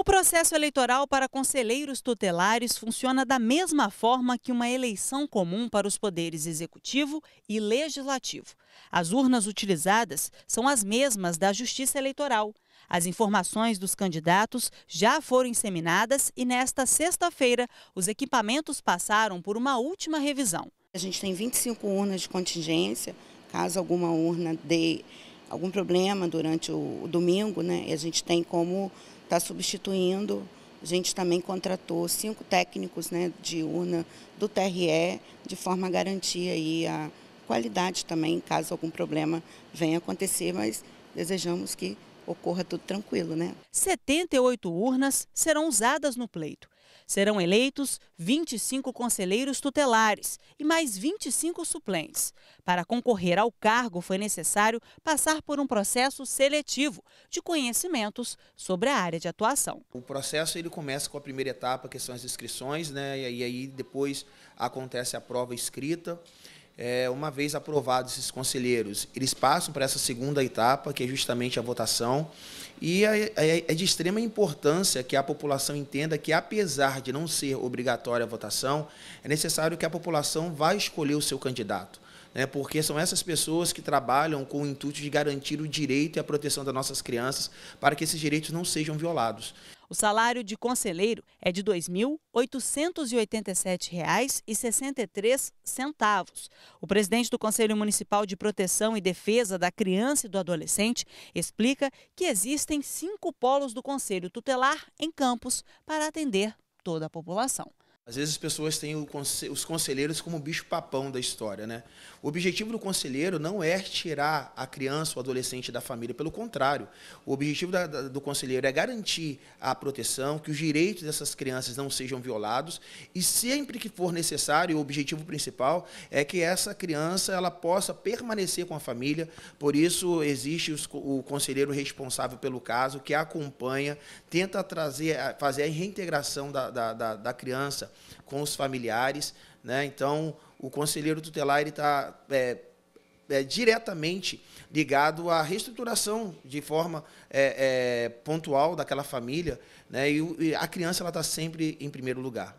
O processo eleitoral para conselheiros tutelares funciona da mesma forma que uma eleição comum para os poderes executivo e legislativo. As urnas utilizadas são as mesmas da Justiça Eleitoral. As informações dos candidatos já foram inseminadas e nesta sexta-feira os equipamentos passaram por uma última revisão. A gente tem 25 urnas de contingência, caso alguma urna dê de algum problema durante o, o domingo, né? E a gente tem como estar tá substituindo. A gente também contratou cinco técnicos né, de urna do TRE, de forma a garantir aí a qualidade também, caso algum problema venha acontecer, mas desejamos que ocorra tudo tranquilo, né? 78 urnas serão usadas no pleito. Serão eleitos 25 conselheiros tutelares e mais 25 suplentes. Para concorrer ao cargo, foi necessário passar por um processo seletivo de conhecimentos sobre a área de atuação. O processo ele começa com a primeira etapa, que são as inscrições, né? e aí depois acontece a prova escrita é, uma vez aprovados esses conselheiros, eles passam para essa segunda etapa, que é justamente a votação. E é, é, é de extrema importância que a população entenda que, apesar de não ser obrigatória a votação, é necessário que a população vá escolher o seu candidato né? porque são essas pessoas que trabalham com o intuito de garantir o direito e a proteção das nossas crianças para que esses direitos não sejam violados. O salário de conselheiro é de R$ 2.887,63. O presidente do Conselho Municipal de Proteção e Defesa da Criança e do Adolescente explica que existem cinco polos do Conselho Tutelar em Campos para atender toda a população. Às vezes as pessoas têm os conselheiros como o bicho papão da história, né? O objetivo do conselheiro não é tirar a criança ou adolescente da família, pelo contrário. O objetivo da, da, do conselheiro é garantir a proteção, que os direitos dessas crianças não sejam violados e sempre que for necessário, o objetivo principal é que essa criança ela possa permanecer com a família. Por isso existe os, o conselheiro responsável pelo caso que acompanha, tenta trazer, fazer a reintegração da, da, da criança com os familiares. Né? Então, o conselheiro tutelar está é, é, diretamente ligado à reestruturação de forma é, é pontual daquela família, né? e, e a criança está sempre em primeiro lugar.